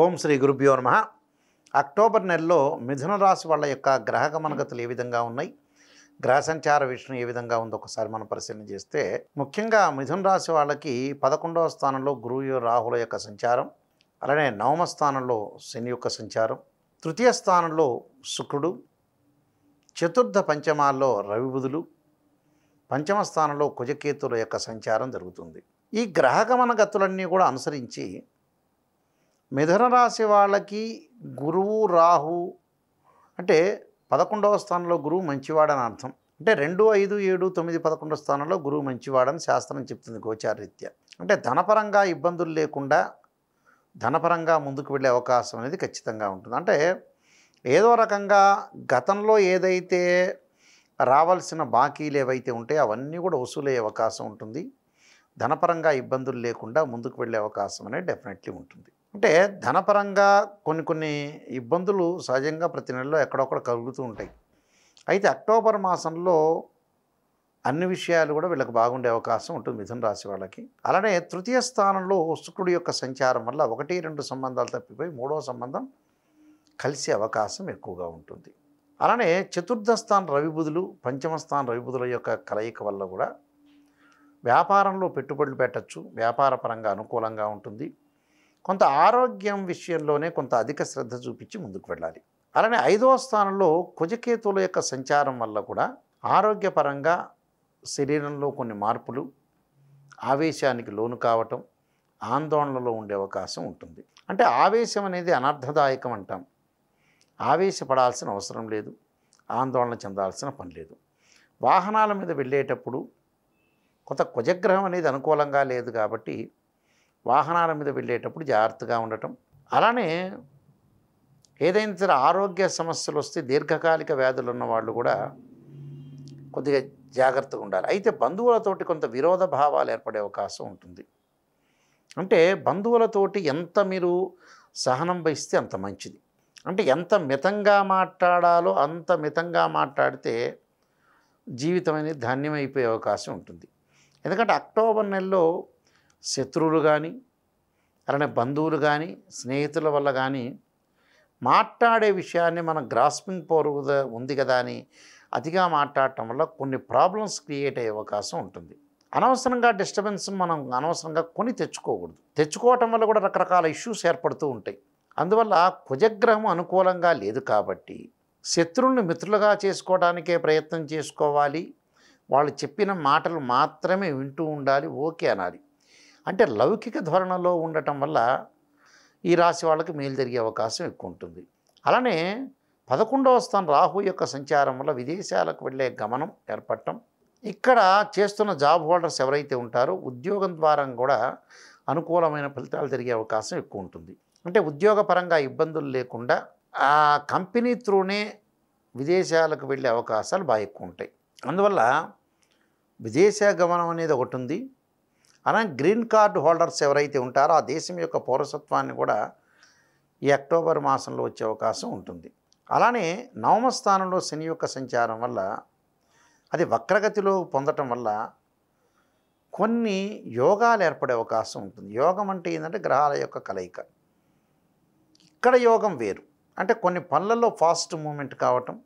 ఓం శ్రీ గురుభ్యో నమ అక్టోబర్ నెలలో మిథున రాశి వాళ్ళ యొక్క గ్రహ గమనగతులు ఏ విధంగా ఉన్నాయి గ్రహ సంచార విషయం ఏ విధంగా ఉందో ఒకసారి మనం పరిశీలన చేస్తే ముఖ్యంగా మిథున రాశి వాళ్ళకి పదకొండవ స్థానంలో గురువు రాహుల యొక్క సంచారం అలానే నవమ స్థానంలో శని యొక్క సంచారం తృతీయ స్థానంలో శుక్రుడు చతుర్థ పంచమాల్లో రవిబుధులు పంచమ స్థానంలో కుజకేతుల యొక్క సంచారం జరుగుతుంది ఈ గ్రహగమన గతులన్నీ కూడా అనుసరించి మిథున రాశి వాళ్ళకి గురువు రాహు అంటే పదకొండవ స్థానంలో గురువు మంచివాడని అర్థం అంటే రెండు ఐదు ఏడు తొమ్మిది పదకొండవ స్థానంలో గురువు మంచివాడని శాస్త్రం చెప్తుంది గోచారీత్య అంటే ధనపరంగా ఇబ్బందులు లేకుండా ధనపరంగా ముందుకు వెళ్ళే అవకాశం అనేది ఖచ్చితంగా ఉంటుంది అంటే ఏదో రకంగా గతంలో ఏదైతే రావాల్సిన బాకీలు ఏవైతే ఉంటాయో అవన్నీ కూడా వసూలయ్యే అవకాశం ఉంటుంది ధనపరంగా ఇబ్బందులు లేకుండా ముందుకు వెళ్ళే అవకాశం అనేది డెఫినెట్లీ ఉంటుంది అంటే ధనపరంగా కొన్ని కొన్ని ఇబ్బందులు సహజంగా ప్రతి నెలలో ఎక్కడొక్కడ కలుగుతూ ఉంటాయి అయితే అక్టోబర్ మాసంలో అన్ని విషయాలు కూడా వీళ్ళకి బాగుండే అవకాశం ఉంటుంది మిథున రాశి వాళ్ళకి అలానే తృతీయ స్థానంలో శుక్రుడి యొక్క సంచారం వల్ల ఒకటి రెండు సంబంధాలు తప్పిపోయి మూడవ సంబంధం కలిసే అవకాశం ఎక్కువగా ఉంటుంది అలానే చతుర్థ స్థానం రవిబుధులు పంచమ స్థానం రవిబుధుల యొక్క కలయిక వల్ల కూడా వ్యాపారంలో పెట్టుబడులు పెట్టచ్చు వ్యాపార పరంగా అనుకూలంగా ఉంటుంది కొంత ఆరోగ్యం విషయంలోనే కొంత అధిక శ్రద్ధ చూపించి ముందుకు వెళ్ళాలి అలానే ఐదవ స్థానంలో కుజకేతువుల యొక్క సంచారం వల్ల కూడా ఆరోగ్యపరంగా శరీరంలో కొన్ని మార్పులు ఆవేశానికి లోను కావటం ఆందోళనలో ఉండే అవకాశం ఉంటుంది అంటే ఆవేశం అనేది అనర్థదాయకం అంటాం ఆవేశపడాల్సిన అవసరం లేదు ఆందోళన చెందాల్సిన పని లేదు వాహనాల మీద వెళ్ళేటప్పుడు కొంత కుజగ్రహం అనేది అనుకూలంగా లేదు కాబట్టి వాహనాల మీద వెళ్ళేటప్పుడు జాగ్రత్తగా ఉండటం అలానే ఏదైనా సరే ఆరోగ్య సమస్యలు వస్తే దీర్ఘకాలిక వ్యాధులు ఉన్నవాళ్ళు వాళ్ళు కూడా కొద్దిగా జాగ్రత్తగా ఉండాలి అయితే బంధువులతోటి కొంత విరోధ భావాలు ఏర్పడే అవకాశం ఉంటుంది అంటే బంధువులతోటి ఎంత మీరు సహనం వహిస్తే అంత మంచిది అంటే ఎంత మితంగా మాట్లాడాలో అంత మితంగా మాట్లాడితే జీవితం అనేది ధాన్యమైపోయే అవకాశం ఉంటుంది ఎందుకంటే అక్టోబర్ నెలలో శత్రువులు కానీ అలానే బంధువులు కానీ స్నేహితుల వల్ల కానీ మాట్లాడే విషయాన్ని మనం గ్రాస్పింగ్ పవర్ ఉంది కదా అని అతిగా మాట్లాడటం వల్ల కొన్ని ప్రాబ్లమ్స్ క్రియేట్ అయ్యే అవకాశం ఉంటుంది అనవసరంగా డిస్టర్బెన్స్ మనం అనవసరంగా కొని తెచ్చుకోకూడదు తెచ్చుకోవటం వల్ల కూడా రకరకాల ఇష్యూస్ ఏర్పడుతూ ఉంటాయి అందువల్ల కుజగ్రహం అనుకూలంగా లేదు కాబట్టి శత్రువులను మిత్రులుగా చేసుకోవడానికే ప్రయత్నం చేసుకోవాలి వాళ్ళు చెప్పిన మాటలు మాత్రమే వింటూ ఉండాలి ఓకే అనాలి అంటే లౌకిక ధోరణలో ఉండటం వల్ల ఈ రాశి వాళ్ళకి మేలు జరిగే అవకాశం ఎక్కువ ఉంటుంది అలానే పదకొండవ స్థానం రాహు యొక్క సంచారం వల్ల విదేశాలకు వెళ్ళే గమనం ఏర్పడటం ఇక్కడ చేస్తున్న జాబ్ హోల్డర్స్ ఎవరైతే ఉంటారో ఉద్యోగం ద్వారా కూడా అనుకూలమైన ఫలితాలు జరిగే అవకాశం ఎక్కువ ఉంటుంది అంటే ఉద్యోగపరంగా ఇబ్బందులు లేకుండా ఆ కంపెనీ త్రూనే విదేశాలకు వెళ్ళే అవకాశాలు బాగా ఎక్కువ ఉంటాయి అందువల్ల విదేశ గమనం అనేది ఒకటి ఉంది అలా గ్రీన్ కార్డు హోల్డర్స్ ఎవరైతే ఉంటారో ఆ దేశం యొక్క పౌరసత్వాన్ని కూడా ఈ అక్టోబర్ మాసంలో వచ్చే అవకాశం ఉంటుంది అలానే నవమ స్థానంలో శని యొక్క సంచారం వల్ల అది వక్రగతిలో పొందటం వల్ల కొన్ని యోగాలు ఏర్పడే అవకాశం ఉంటుంది యోగం అంటే ఏంటంటే గ్రహాల యొక్క కలయిక ఇక్కడ యోగం వేరు అంటే కొన్ని పనులలో ఫాస్ట్ మూమెంట్ కావటం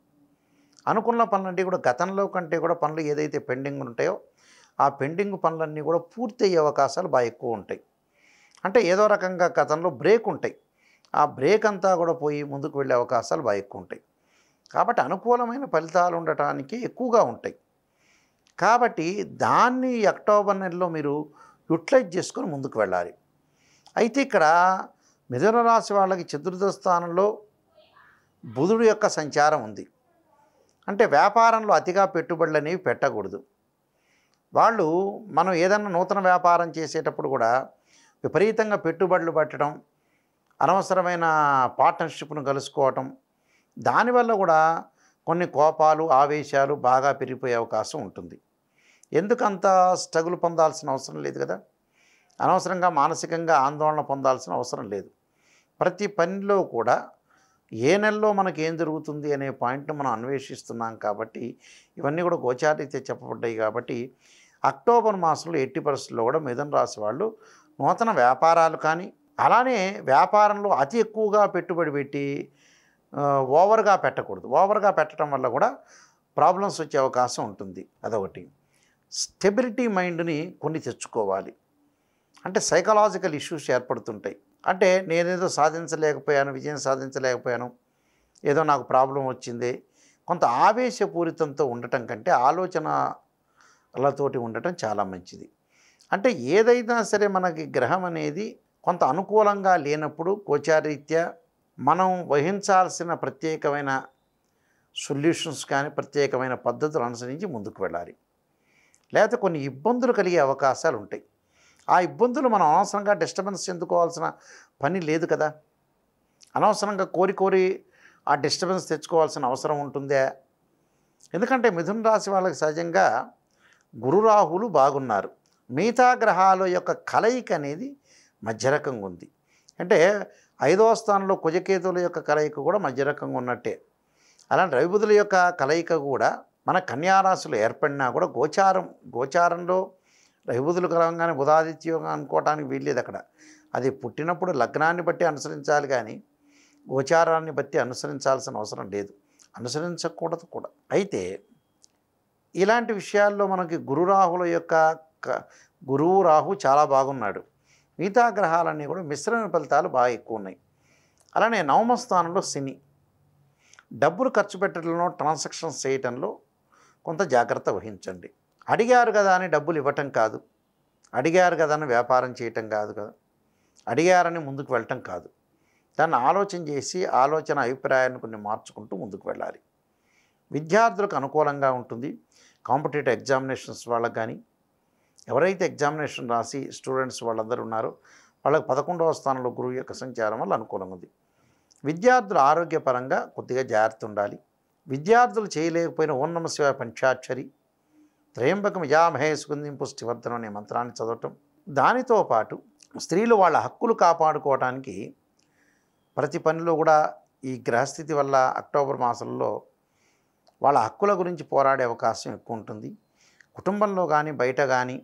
అనుకున్న పనులంటే కూడా గతంలో కంటే కూడా పనులు ఏదైతే పెండింగ్ ఉంటాయో ఆ పెండింగ్ పనులన్నీ కూడా పూర్తయ్యే అవకాశాలు బాగా ఎక్కువ ఉంటాయి అంటే ఏదో రకంగా గతంలో బ్రేక్ ఉంటాయి ఆ బ్రేక్ అంతా కూడా పోయి ముందుకు వెళ్ళే అవకాశాలు బాగా ఎక్కువ ఉంటాయి కాబట్టి అనుకూలమైన ఫలితాలు ఉండటానికి ఎక్కువగా ఉంటాయి కాబట్టి దాన్ని అక్టోబర్ నెలలో మీరు యూటిలైజ్ చేసుకొని ముందుకు వెళ్ళాలి అయితే ఇక్కడ మిథున రాశి వాళ్ళకి చతుర్థ స్థానంలో బుధుడు యొక్క సంచారం ఉంది అంటే వ్యాపారంలో అతిగా పెట్టుబడులు అనేవి పెట్టకూడదు వాళ్ళు మనం ఏదన్నా నూతన వ్యాపారం చేసేటప్పుడు కూడా విపరీతంగా పెట్టుబడులు పెట్టడం అనవసరమైన పార్ట్నర్షిప్ను కలుసుకోవటం దానివల్ల కూడా కొన్ని కోపాలు ఆవేశాలు బాగా పెరిగిపోయే అవకాశం ఉంటుంది ఎందుకంత స్ట్రగుల్ పొందాల్సిన అవసరం లేదు కదా అనవసరంగా మానసికంగా ఆందోళన పొందాల్సిన అవసరం లేదు ప్రతి పనిలో కూడా ఏ నెలలో మనకి ఏం జరుగుతుంది అనే పాయింట్ను మనం అన్వేషిస్తున్నాం కాబట్టి ఇవన్నీ కూడా గోచారీత చెప్పబడ్డాయి కాబట్టి అక్టోబర్ మాసంలో ఎట్టి పరిస్థితుల్లో కూడా మిథున రాశి వాళ్ళు నూతన వ్యాపారాలు కానీ అలానే వ్యాపారంలో అతి ఎక్కువగా పెట్టుబడి పెట్టి ఓవర్గా పెట్టకూడదు ఓవర్గా పెట్టడం వల్ల కూడా ప్రాబ్లమ్స్ వచ్చే అవకాశం ఉంటుంది అదొకటి స్టెబిలిటీ మైండ్ని కొన్ని తెచ్చుకోవాలి అంటే సైకలాజికల్ ఇష్యూస్ ఏర్పడుతుంటాయి అంటే నేనేదో సాధించలేకపోయాను విజయం సాధించలేకపోయాను ఏదో నాకు ప్రాబ్లం వచ్చింది కొంత ఆవేశపూరితంతో ఉండటం కంటే ఆలోచన కళ్ళతోటి ఉండటం చాలా మంచిది అంటే ఏదైనా సరే మనకి గ్రహం అనేది కొంత అనుకూలంగా లేనప్పుడు గోచారీత్యా మనం వహించాల్సిన ప్రత్యేకమైన సొల్యూషన్స్ కానీ ప్రత్యేకమైన పద్ధతులు అనుసరించి ముందుకు వెళ్ళాలి లేకపోతే కొన్ని ఇబ్బందులు కలిగే అవకాశాలు ఉంటాయి ఆ ఇబ్బందులు మనం అనవసరంగా డిస్టర్బెన్స్ చెందుకోవాల్సిన పని లేదు కదా అనవసరంగా కోరి కోరి ఆ డిస్టర్బెన్స్ తెచ్చుకోవాల్సిన అవసరం ఉంటుందే ఎందుకంటే మిథున రాశి వాళ్ళకి సహజంగా గురురాహులు బాగున్నారు మిగతా గ్రహాల యొక్క కలయిక అనేది మధ్యరకంగా ఉంది అంటే ఐదవ స్థానంలో కుజకేతువుల యొక్క కలయిక కూడా మధ్యరకంగా ఉన్నట్టే అలాంటి రవిబుధుల యొక్క కలయిక కూడా మన కన్యారాశులు ఏర్పడినా కూడా గోచారం గోచారంలో రవిబుధులు కలవంగానే బుధాదిత్యోగం అనుకోవటానికి వీల్లేదు అక్కడ అది పుట్టినప్పుడు లగ్నాన్ని బట్టి అనుసరించాలి కానీ గోచారాన్ని బట్టి అనుసరించాల్సిన అవసరం లేదు అనుసరించకూడదు కూడా అయితే ఇలాంటి విషయాల్లో మనకి గురు రాహుల యొక్క గురువు రాహు చాలా బాగున్నాడు మిగతా గ్రహాలన్నీ కూడా మిశ్రమ ఫలితాలు బాగా ఎక్కువ ఉన్నాయి అలానే నవమ స్థానంలో శని డబ్బులు ఖర్చు పెట్టడంలో ట్రాన్సాక్షన్స్ చేయటంలో కొంత జాగ్రత్త వహించండి అడిగారు కదా అని డబ్బులు ఇవ్వటం కాదు అడిగారు కదా అని వ్యాపారం చేయటం కాదు కదా అడిగారని ముందుకు వెళ్ళటం కాదు దాన్ని ఆలోచన చేసి ఆలోచన అభిప్రాయాన్ని కొన్ని మార్చుకుంటూ ముందుకు వెళ్ళాలి విద్యార్థులకు అనుకూలంగా ఉంటుంది కాంపిటేటివ్ ఎగ్జామినేషన్స్ వాళ్ళకి కానీ ఎవరైతే ఎగ్జామినేషన్ రాసి స్టూడెంట్స్ వాళ్ళందరూ ఉన్నారో వాళ్ళకి పదకొండవ స్థానంలో గురువు యొక్క సంచారం వల్ల అనుకూలంగా ఉంది విద్యార్థులు ఆరోగ్యపరంగా కొద్దిగా జాగ్రత్త ఉండాలి విద్యార్థులు చేయలేకపోయిన ఓన్నమ శివ పంచాక్షరి త్రయంబకం యామహే సుగంధిం పుష్టివర్ధనం అనే మంత్రాన్ని చదవటం దానితో పాటు స్త్రీలు వాళ్ళ హక్కులు కాపాడుకోవడానికి ప్రతి పనిలో కూడా ఈ గ్రహస్థితి వల్ల అక్టోబర్ మాసంలో వాళ్ళ హక్కుల గురించి పోరాడే అవకాశం ఎక్కువ ఉంటుంది కుటుంబంలో కానీ బయట కానీ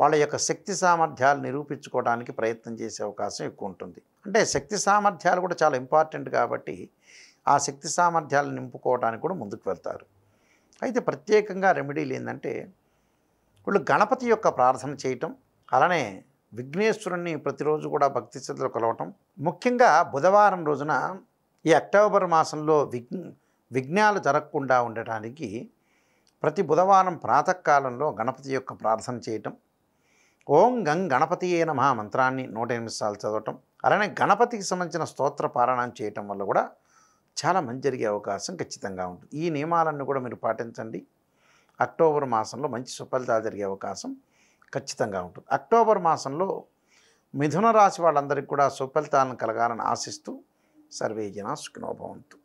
వాళ్ళ యొక్క శక్తి సామర్థ్యాలు నిరూపించుకోవడానికి ప్రయత్నం చేసే అవకాశం ఎక్కువ ఉంటుంది అంటే శక్తి సామర్థ్యాలు కూడా చాలా ఇంపార్టెంట్ కాబట్టి ఆ శక్తి సామర్థ్యాలు నింపుకోవడానికి కూడా ముందుకు వెళ్తారు అయితే ప్రత్యేకంగా రెమెడీలు ఏంటంటే వీళ్ళు గణపతి యొక్క ప్రార్థన చేయటం అలానే విఘ్నేశ్వరుణ్ణి ప్రతిరోజు కూడా భక్తి శ్రద్ధలు కలవటం ముఖ్యంగా బుధవారం రోజున ఈ అక్టోబర్ మాసంలో విఘ్ విఘ్నాలు జరగకుండా ఉండటానికి ప్రతి బుధవారం ప్రాతకాలంలో గణపతి యొక్క ప్రార్థన చేయటం ఓం గంగ్ గణపతి అయిన నమ మంత్రాన్ని నూట ఎనిమిది సార్లు చదవటం అలానే గణపతికి సంబంధించిన స్తోత్ర పారాయణం చేయటం వల్ల కూడా చాలా మంచి జరిగే అవకాశం ఖచ్చితంగా ఉంటుంది ఈ నియమాలన్నీ కూడా మీరు పాటించండి అక్టోబర్ మాసంలో మంచి సుఫలితాలు జరిగే అవకాశం ఖచ్చితంగా ఉంటుంది అక్టోబర్ మాసంలో మిథున రాశి వాళ్ళందరికీ కూడా సుఫలితాలను కలగాలని ఆశిస్తూ సర్వేజన సుఖినోభవంతు